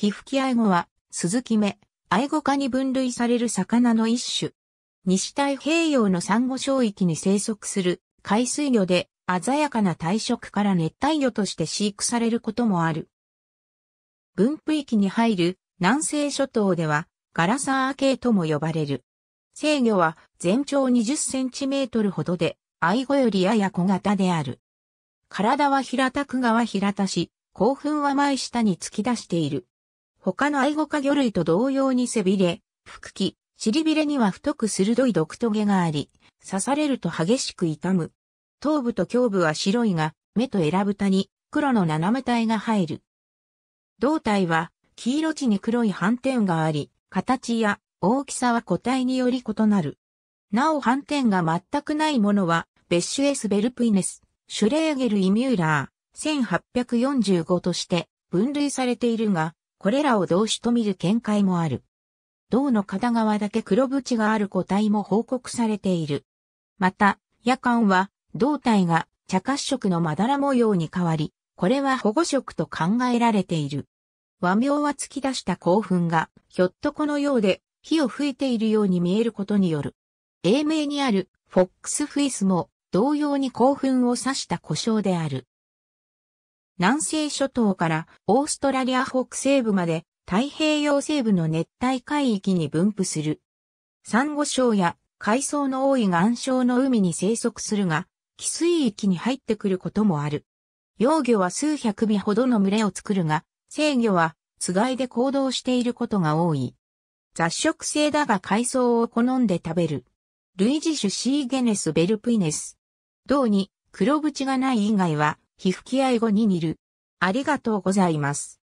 皮膚キアイゴは、鈴木目、アイゴ科に分類される魚の一種。西太平洋の珊瑚礁域に生息する海水魚で、鮮やかな体色から熱帯魚として飼育されることもある。分布域に入る南西諸島では、ガラサー系とも呼ばれる。生魚は全長20センチメートルほどで、アイゴよりやや小型である。体は平たく側平たし、興奮は前下に突き出している。他の愛護家魚類と同様に背びれ、腹気、尻びれには太く鋭い毒棘があり、刺されると激しく痛む。頭部と胸部は白いが、目とエラ蓋に黒の斜め体が入る。胴体は黄色地に黒い斑点があり、形や大きさは個体により異なる。なお斑点が全くないものは、ベッシュエスベルプイネス、シュレーゲル・イミューラー、1845として分類されているが、これらを動詞と見る見解もある。銅の片側だけ黒縁がある個体も報告されている。また、夜間は胴体が茶褐色のまだら模様に変わり、これは保護色と考えられている。和名は突き出した興奮が、ひょっとこのようで、火を吹いているように見えることによる。英名にある、フォックスフィイスも、同様に興奮を指した故障である。南西諸島からオーストラリア北西部まで太平洋西部の熱帯海域に分布する。サンゴ礁や海藻の多い岩礁の海に生息するが、寄水域に入ってくることもある。幼魚は数百尾ほどの群れを作るが、生魚はつがいで行動していることが多い。雑食性だが海藻を好んで食べる。類似種シーゲネスベルプイネス。同に黒縁がない以外は皮膚気合後に煮る。ありがとうございます。